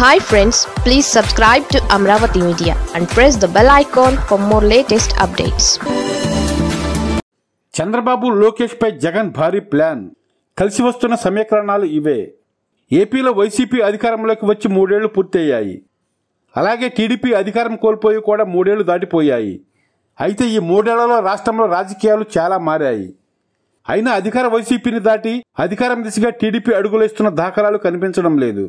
hi friends please subscribe to Amaravati media and press the bell icon for more latest updates Chandrababu లోకేష్పై జగన్ భారీ plan కలిసి వస్తున్న సమీకరణాలు ఇవే ఏపీలో వైసీపీ అధికారంలోకి వచ్చి మూడేళ్లు పూర్తయ్యాయి అలాగే టీడీపీ అధికారం కోల్పోయి కూడా మూడేళ్లు దాటిపోయాయి అయితే ఈ మూడేళ్లలో రాష్ట్రంలో రాజకీయాలు చాలా మారాయి అయినా అధికార వైసీపీని దాటి అధికారం దిశగా టీడీపీ అడుగులేస్తున్న దాఖలాలు కనిపించడం లేదు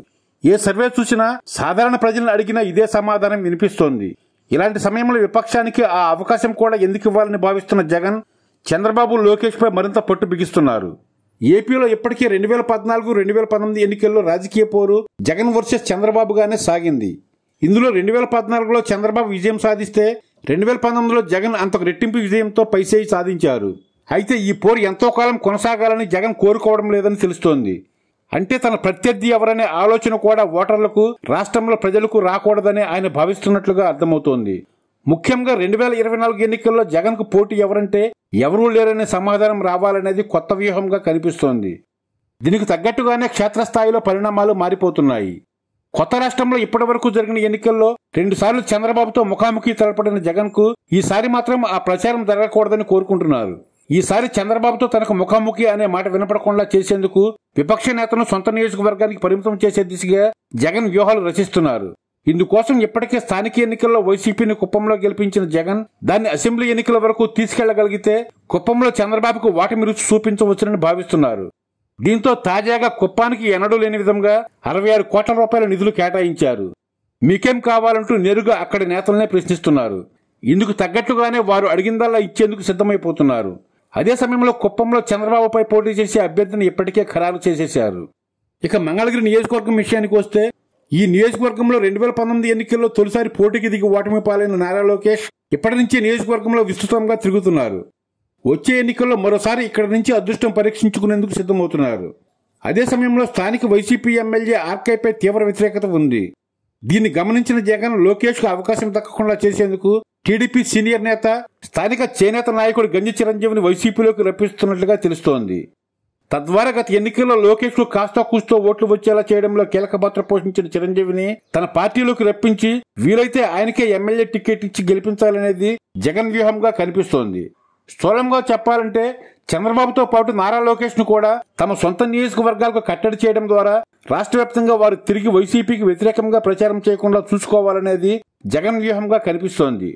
ఏ సర్వే చూసినా సాధారణ ప్రజలను అడిగినా ఇదే సమాధానం వినిపిస్తోంది ఇలాంటి సమయంలో విపక్షానికి ఆ అవకాశం కూడా ఎందుకు ఇవ్వాలని భావిస్తున్న జగన్ చంద్రబాబు లోకేష్పై మరింత పట్టు బిగిస్తున్నారు ఏపీలో ఇప్పటికే రెండు వేల పద్నాలుగు రెండు వేల పంతొమ్మిది ఎన్నికల్లో రాజకీయ పోరు జగన్ వర్సెస్ చంద్రబాబుగానే సాగింది ఇందులో రెండు వేల పద్నాలుగులో చంద్రబాబు విజయం సాధిస్తే రెండు వేల పంతొమ్మిదిలో జగన్ అంతకు రెట్టింపు విజయంతో పైసేయి సాధించారు అయితే ఈ పోరు ఎంతో కాలం కొనసాగాలని జగన్ కోరుకోవడం లేదని తెలుస్తోంది అంటే తన ప్రత్యర్థి ఎవరనే ఆలోచన కూడా ఓటర్లకు రాష్ట్రంలో ప్రజలకు రాకూడదని ఆయన భావిస్తున్నట్లుగా అర్థమవుతోంది ముఖ్యంగా రెండు వేల ఇరవై నాలుగు ఎన్నికల్లో జగన్కు పోటీ ఎవరంటే ఎవరూ లేరనే సమాధానం రావాలనేది కొత్త వ్యూహంగా కనిపిస్తోంది దీనికి తగ్గట్టుగానే క్షేత్రస్థాయిలో పరిణామాలు మారిపోతున్నాయి కొత్త రాష్ట్రంలో ఇప్పటివరకు జరిగిన ఎన్నికల్లో రెండు సార్లు చంద్రబాబుతో ముఖాముఖి తలపడిన జగన్కు ఈసారి మాత్రం ఆ ప్రచారం జరగకూడదని కోరుకుంటున్నారు ఈసారి చంద్రబాబుతో తనకు ముఖాముఖి అనే మాట వినపడకుండా చేసేందుకు విపక్ష నేతను సొంత నియోజకవర్గానికి పరిమితం చేసే దిశగా జగన్ వ్యూహాలు రచిస్తున్నారు ఇందుకోసం ఇప్పటికే స్థానిక ఎన్నికల్లో వైసీపీని కుప్పంలో గెలిపించిన జగన్ దాన్ని అసెంబ్లీ ఎన్నికల వరకు తీసుకెళ్లగలిగితే కుప్పంలో చంద్రబాబుకు వాటి రుచి చూపించవచ్చునని భావిస్తున్నారు దీంతో తాజాగా కుప్పానికి ఎన్నడూ లేని విధంగా అరవై ఆరు కోట్ల రూపాయల నిధులు కేటాయించారు మీకేం కావాలంటూ నేరుగా అక్కడి నేతలనే ప్రశ్నిస్తున్నారు ఇందుకు తగ్గట్టుగానే వారు అడిగిందల్లా ఇచ్చేందుకు సిద్ధమైపోతున్నారు అదే సమయంలో కుప్పంలో చంద్రబాబుపై పోటీ చేసే అభ్యర్థిని ఇప్పటికే ఖరారు చేసేశారు ఇక మంగళగిరి నియోజకవర్గం విషయానికి వస్తే ఈ నియోజకవర్గంలో రెండు వేల పంతొమ్మిది ఎన్నికల్లో తొలిసారి పోటీకి దిగి ఓటమి పాలైన నారా లోకేష్ ఇప్పటి నుంచి నియోజకవర్గంలో విస్తృతంగా తిరుగుతున్నారు వచ్చే ఎన్నికల్లో మరోసారి ఇక్కడ నుంచి అదృష్టం పరీక్షించుకునేందుకు సిద్ధమవుతున్నారు అదే సమయంలో స్థానిక వైసీపీ ఎమ్మెల్యే ఆర్కేపై తీవ్ర వ్యతిరేకత ఉంది దీన్ని గమనించిన జగన్ లోకేష్కు అవకాశం దక్కకుండా చేసేందుకు టీడీపీ సీనియర్ నేత స్థానిక చేనేత నాయకుడు గంజి చిరంజీవిని వైసీపీలోకి రప్పిస్తున్నట్లుగా తెలుస్తోంది తద్వారా గత ఎన్నికల్లో లోకేష్ కు కాస్తో కూస్తో ఓట్లు వచ్చేలా చేయడంలో కీలక పాత్ర పోషించిన చిరంజీవిని తన పార్టీలోకి రప్పించి వీలైతే ఆయనకే ఎమ్మెల్యే టికెట్ ఇచ్చి గెలిపించాలనేది జగన్ వ్యూహంగా కనిపిస్తోంది స్థూలంగా చెప్పాలంటే చంద్రబాబుతో పాటు నారా లోకేష్ ను కూడా తమ సొంత నియోజకవర్గాలకు కట్టడి చేయడం ద్వారా రాష్ట్ర వ్యాప్తంగా వారు తిరిగి వైసీపీకి వ్యతిరేకంగా ప్రచారం చేయకుండా చూసుకోవాలనేది జగన్ వ్యూహంగా కనిపిస్తోంది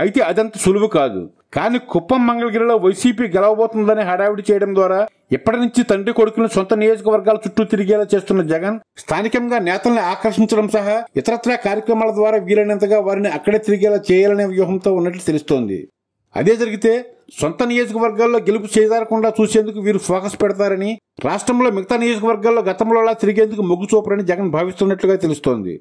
అయితే అదంత సులువు కాదు కానీ కుప్పం మంగళగిరిలో వైసీపీ గెలవబోతుందని హడావిడి చేయడం ద్వారా ఇప్పటి నుంచి తండ్రి కొడుకులను సొంత నియోజకవర్గాల చుట్టూ తిరిగేలా చేస్తున్న జగన్ స్థానికంగా నేతల్ని ఆకర్షించడం సహా ఇతరత్ర కార్యక్రమాల ద్వారా వీలైనంతగా వారిని అక్కడే తిరిగేలా చేయాలనే వ్యూహంతో ఉన్నట్లు తెలుస్తోంది అదే జరిగితే సొంత నియోజకవర్గాల్లో గెలుపు చేదారకుండా చూసేందుకు వీరు ఫోకస్ పెడతారని రాష్ట్రంలో మిగతా నియోజకవర్గాల్లో గతంలో అలా తిరిగేందుకు మొగ్గు చూపరని జగన్ భావిస్తున్నట్లుగా తెలుస్తోంది